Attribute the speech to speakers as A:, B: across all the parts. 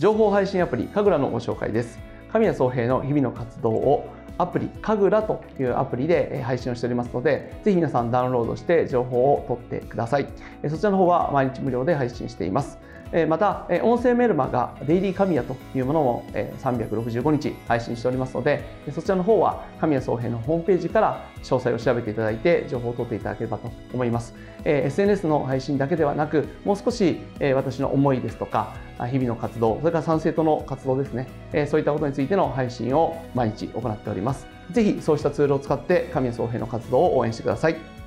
A: 情報配信アプリ神楽のご紹介です神谷総平の日々の活動をアプリ神楽というアプリで配信をしておりますのでぜひ皆さんダウンロードして情報を取ってくださいそちらの方は毎日無料で配信していますまた、音声メルマガ、デイリー神谷というものも365日配信しておりますので、そちらの方は神谷総平のホームページから詳細を調べていただいて、情報を取っていただければと思います。SNS の配信だけではなく、もう少し私の思いですとか、日々の活動、それから賛成との活動ですね、そういったことについての配信を毎日行っております。ぜひそうしたツールを使って神谷総平の活動を応援してください。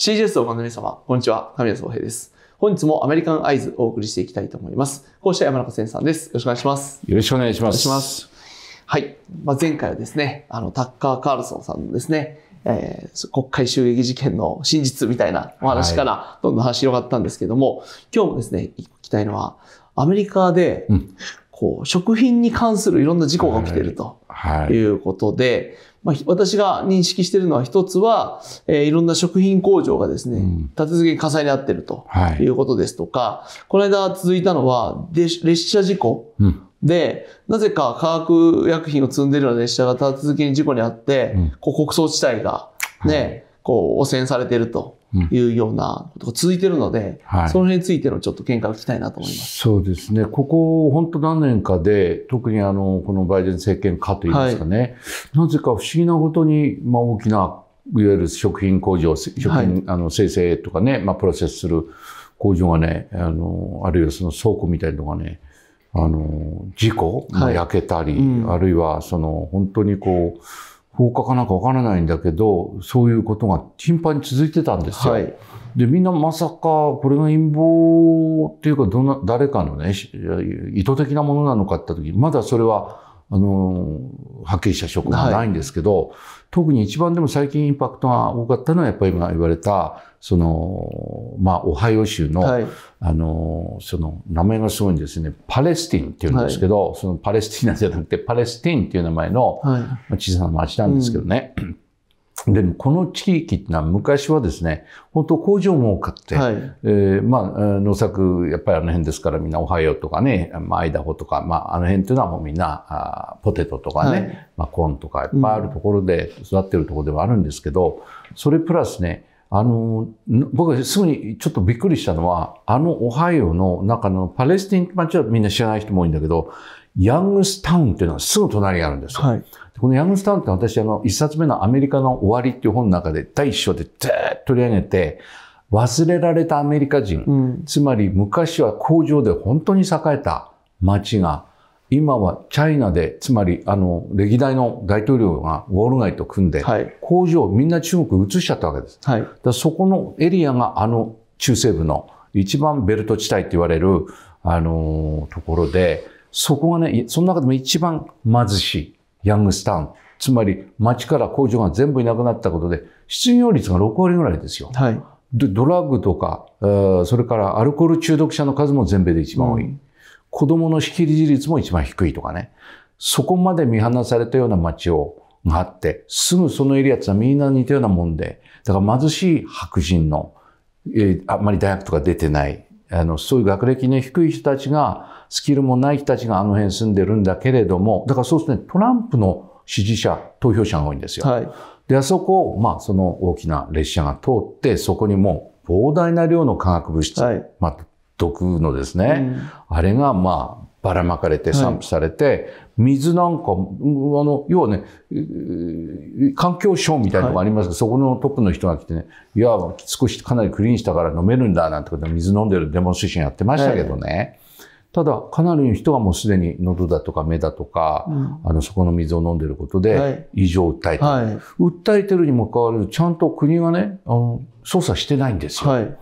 A: CGS をご覧の皆様、こんにちは。神谷宗平です。本日もアメリカンアイズをお送りしていきたいと思います。講師は山中千さんです。よろしくお願いします。よろしくお願いします。いますはい。まあ、前回はですね、あの、タッカー・カールソンさんのですね、えー、国会襲撃事件の真実みたいなお話から、どんどん話広がったんですけども、はい、今日もですね、行きたいのは、アメリカで、こう、食品に関するいろんな事故が起きているということで、はいはい、まあ、私が認識しているのは一つは、えー、いろんな食品工場がですね、うん、立て続けに火災に遭っているということですとか、この間続いたのは、列車事故。うんで、なぜか化学薬品を積んでいるような列車が立て続けに事故にあって、うん、こう国葬地帯がね、こう汚染されているというようなことが続いているので、うんはい、その辺についてのちょっと見解を聞きたいなと思いま
B: す。そうですね。ここ本当何年かで、特にあのこのバイデン政権かといいますかね、はい、なぜか不思議なことにまあ大きないわゆる食品工場、食品、はい、あの生成とかね、まあプロセスする工場がね、あのあるいはその倉庫みたいなのがね。あの事故、まあ、焼けたり、うん、あるいはその本当にこう放火かなんかわからないんだけど、そういうことが頻繁に続いてたんですよ。はい、で、みんなまさか、これが陰謀っていうか、どんな、誰かのね、意図的なものなのかって時、まだそれは、あの、はっきりした証拠がないんですけど、はい、特に一番でも最近インパクトが多かったのは、やっぱり今言われた、その、まあ、オハイオ州の、はい、あの、その、名前がすごいんですね、パレスティンっていうんですけど、はい、そのパレスティナじゃなくて、パレスティンっていう名前の、まあ、小さな町なんですけどね。うんでもこの地域ってのは昔はですね、本当工場も多くて、はい、えー、まあ、農作、やっぱりあの辺ですからみんなオハイオとかね、まあ、アイダホとか、まあ、あの辺っていうのはもうみんな、あポテトとかね、はい、まあ、コーンとかいっぱいあるところで育ってるところではあるんですけど、それプラスね、あの、僕すぐにちょっとびっくりしたのは、あのオハイオの中のパレスティンっ街はみんな知らない人も多いんだけど、ヤングスタウンっていうのはすぐ隣にあるんですよ。はい、このヤングスタウンって私、あの、一冊目のアメリカの終わりっていう本の中で第一章でずーっと取り上げて、忘れられたアメリカ人、うん、つまり昔は工場で本当に栄えた街が、今はチャイナで、つまりあの歴代の大統領がウォール街と組んで、はい、工場をみんな中国移しちゃったわけです。はい、だそこのエリアがあの中西部の一番ベルト地帯って言われる、あのー、ところで、そこがね、その中でも一番貧しいヤングスタウン。つまり町から工場が全部いなくなったことで、失業率が6割ぐらいですよ。はい、ドラッグとか、それからアルコール中毒者の数も全米で一番多い。うん子供の識字率も一番低いとかね。そこまで見放されたような街を、があって、すぐそのエリアってはみんな似たようなもんで、だから貧しい白人の、えー、あんまり大学とか出てない、あの、そういう学歴の低い人たちが、スキルもない人たちがあの辺住んでるんだけれども、だからそうですね、トランプの支持者、投票者が多いんですよ。はい、で、あそこを、まあ、その大きな列車が通って、そこにも膨大な量の化学物質、はい、まあ、毒のですね、うん、あれがまあばらまかれて散布されて、はい、水なんか、あの、要はね、環境省みたいなのがありますけど、はい、そこのトップの人が来てね、いや、少しかなりクリーンしたから飲めるんだなんてことで水飲んでるデモンストレーションやってましたけどね。はい、ただ、かなりの人がもうすでに喉だとか目だとか、うん、あの、そこの水を飲んでることで、異常を訴えて訴えてるにもかかわらず、ちゃんと国がね、あの、捜査してないんですよ。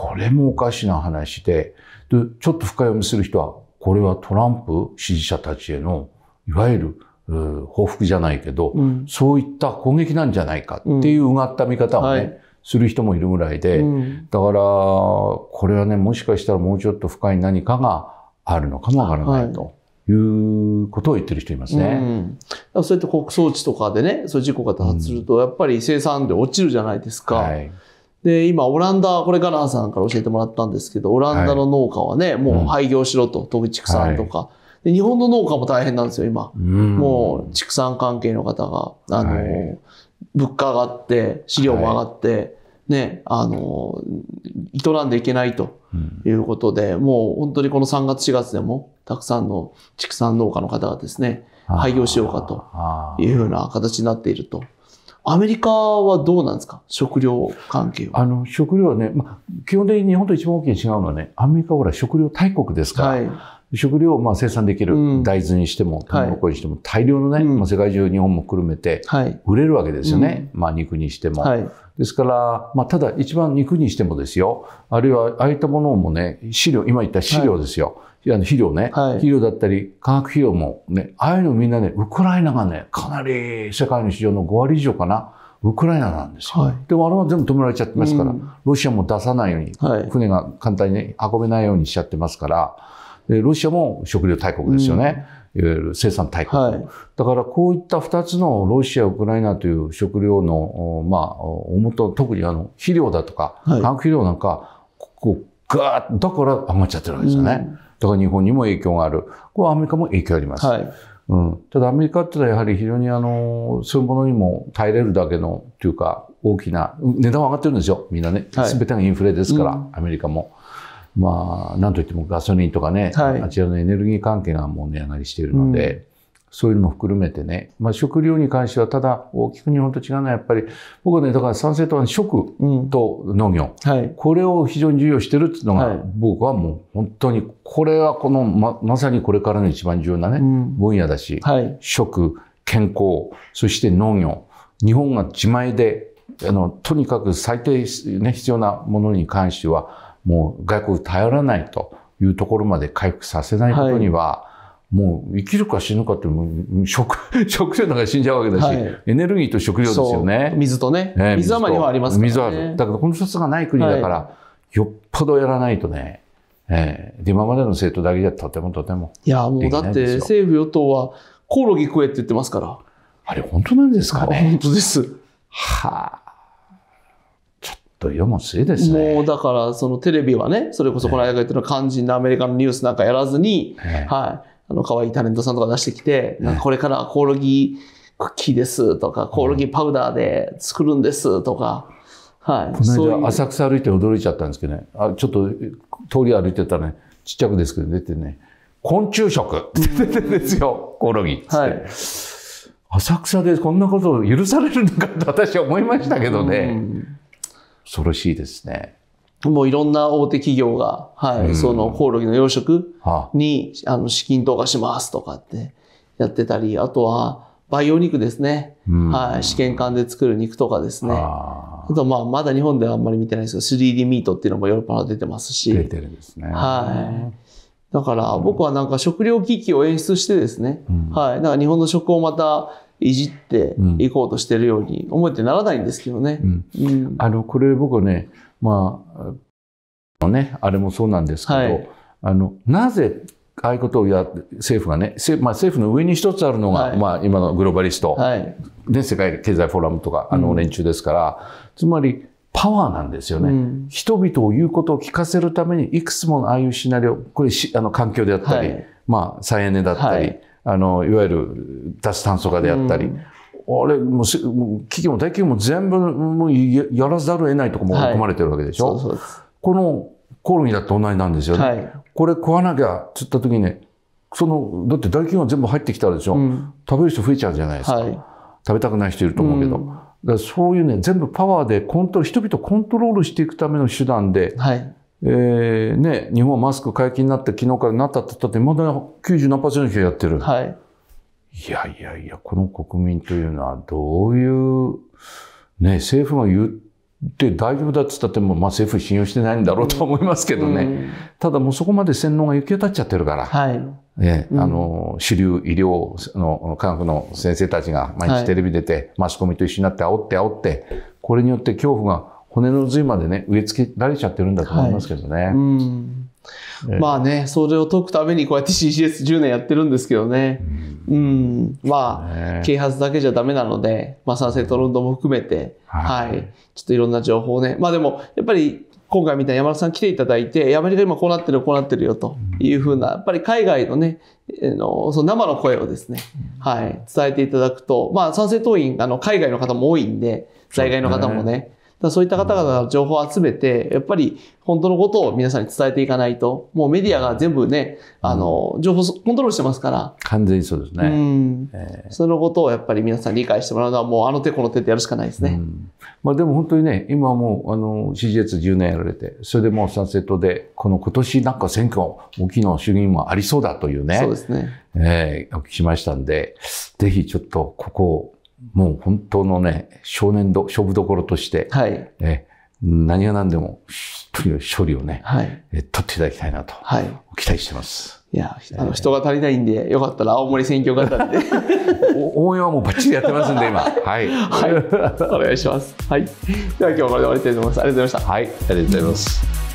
B: これもおかしな話で、でちょっと深読みする人は、これはトランプ支持者たちへの、いわゆる報復じゃないけど、うん、そういった攻撃なんじゃないかっていううがった見方をね、うんはい、する人もいるぐらいで、うん、だからこれはねもしかしたらもうちょっと深い何かがあるのかもわからないと。いうことを言ってる
A: 人いますね、そうやって国葬地とかでねそういう事故が多発すると、やっぱり生産量落ちるじゃないですか、はい、で、今、オランダ、これ、ガランさんから教えてもらったんですけど、オランダの農家はね、はい、もう廃業しろと、特に畜産とか、はい、日本の農家も大変なんですよ、今。うん、もう、畜産関係の方が、あの、はい、物価上がって、飼料も上がって、ね、あの、営んでいけないということで、うん、もう本当にこの3月4月でも、たくさんの畜産農家の方がですね、廃業しようかというような形になっているとアメリカはどうなんですか食料関係は。あの、食料はね、まあ、基本的に日本と一番大きい違うのはね、
B: アメリカはほら食料大国ですから、はい、食料をまあ生産できる、うん、大豆にしても、トウモコにしても、大量のね、まあ、世界中日本も含めて、売れるわけですよね。まあ、肉にしても。はい、ですから、まあ、ただ一番肉にしてもですよ、あるいはああいったものもね、飼料、今言った飼料ですよ。はいあの肥料ね、はい、肥料だったり化学肥料もね、ああいうのみんなね、ウクライナがね、かなり世界の市場の5割以上かな、ウクライナなんですよ。はい、でもあれは全部止められちゃってますから、うん、ロシアも出さないように、はい、船が簡単に、ね、運べないようにしちゃってますから、でロシアも食料大国ですよね。うん、いわゆる生産大国、はい、だからこういった2つのロシア、ウクライナという食料の、まあ、おもと特にあの肥料だとか、化学肥料なんか、こうガーッだから余っちゃってるわけですよね。うんだから日本にも影響がある。これはアメリカも影響あります。はい、うん、ただアメリカってのはやはり非常にあの、そういうものにも耐えれるだけの、というか、大きな、値段は上がってるんですよ、みんなね。す、は、べ、い、てがインフレですから、うん、アメリカも。まあ、なんといってもガソリンとかね、はい、あちらのエネルギー関係がもう値上がりしているので、そういうのも含めてね、まあ、食料に関してはただ大きく日本と違うのはやっぱり僕はねだから賛成党は食と農業、うんはい、これを非常に重要してるっていうのが、はい、僕はもう本当にこれはこのままさにこれからの一番重要なね、うん、分野だし、はい、食健康そして農業日本が自前であのとにかく最低、ね、必要なものに関してはもう外国頼らないというところまで回復させないことには、もう生きるか死ぬかって食、食料なんか死んじゃうわけだし、はい、エネルギーと食料ですよね。水とね。えー、水はまはありますから、ね、水はある。だけどこの一つがない国だから、はい、よっぽどやらないとね、えー、今までの政党だけじゃとてもとても
A: いや、もうだって政府与党はコオロギ食えって言ってますから。あれ本当なんですかね。本当です。はあ。と世も末ですね。もうだから、そのテレビはね、それこそこの間言っるのは肝心なアメリカのニュースなんかやらずに、はい、あの、可愛いタレントさんとか出してきて、これからコオロギクッキーですとか、コオロギパウダーで作るんですとか、はい。この間浅
B: 草歩いて驚いちゃったんですけどね、あちょっと通り歩いてたらね、ちっちゃくですけど出てね、昆虫食って出てですよ、コオロギ。
A: はい。浅草でこんなこと許されるのかって私は思いましたけどね。
B: 恐ろしいですね。
A: もういろんな大手企業が、はい、そのコオロギの養殖に、あの、資金投下しますとかってやってたり、あとは、培養肉ですね。はい。試験管で作る肉とかですね。あと、まあ、まだ日本ではあんまり見てないですけど、3D ミートっていうのもヨーロッパは出てますし。出てるんですね。はい。だから、僕はなんか食料危機を演出してですね、はい。なんか日本の食をまた、いじっていこうとしてるように思ってならないんですけどね。
B: あのこれ僕ね、まあね、あれもそうなんですけど、はい、あのなぜああいうことをや政府がね、まあ、政府の上に一つあるのが、はい、まあ、今のグローバリスト、はい、で世界経済フォーラムとかあの連中ですから、うん、つまりパワーなんですよね、うん、人々を言うことを聞かせるためにいくつものああいうシナリオこれあの環境であったり、はい、まあ、再エネだったり、あのいわゆる脱炭素化であったり、うんあれもう企業も大企業も全部もうやらざるを得ないところも含まれてるわけでしょ、はい、そうそうこのコオロギだって同じなんですよね、はい、これ食わなきゃっつった時にねそのだって大企業全部入ってきたでしょ、うん、食べる人増えちゃうじゃないですか、はい、食べたくない人いると思うけど、うん、だそういうね全部パワーでコント人々コントロールしていくための手段で、はい、えー、ね、日本はマスク解禁になって昨日からなったって言ったって、まだ90何パーセントの人やってる。はい。いやいやいや、この国民というのはどういう、ね、政府が言って大丈夫だって言ったっても、まあ政府信用してないんだろうと思いますけどね。うん、ただもうそこまで洗脳が行き渡っちゃってるから。はい。ね、うん、あの、主流医療の科学の先生たちが毎日テレビ出て、はい、マスコミと一緒になって煽って煽って、これ
A: によって恐怖が骨の髄までね、植え付けられちゃってるんだと思いますけどね。はい、うんえー、まあね、それを解くためにこうやって CCS10 年やってるんですけどね。うん、まあ、ね、啓発だけじゃダメなので、まあ賛成ロンドも含めて、はい、はい、ちょっといろんな情報をね。まあでも、やっぱり今回みたいに山田さん来ていただいて、アメリカ今こうなってるこうなってるよというふうな、やっぱり海外のね、のその生の声をですね、はい、伝えていただくと、まあ賛成党員、あの海外の方も多いんで、在外の方もねだそういった方々の情報を集めて、やっぱり本当のことを皆さんに伝えていかないと、もうメディアが全部ね、あの、情報コントロールしてますから。
B: 完全にそうですね。う
A: ん。えー、そのことをやっぱり皆さん理解してもらうのは、もうあの手この手でやるしかないですね。うん、まあ
B: でも本当にね、今はもう、あの、CGS10 年やられて、それでもう賛成党で、この今年なんか選挙、大きな衆議院もありそうだというね。そうですね。えー、お聞きしましたんで、ぜひちょっとここをもう本当のね、少年度、勝負どころとして、はい、え何が何でも、とにかく勝利をね、はい、え取っていただき
A: たいなと、はい、期待してます。いや、あの、人が足りないんで、よかったら青森選挙型で 応援はもうばっちりやってますんで、今。はい。はい。お願いします。はい。では今日はこれで終わりたいと思います。ありがとうございました。はい。ありがとうございます。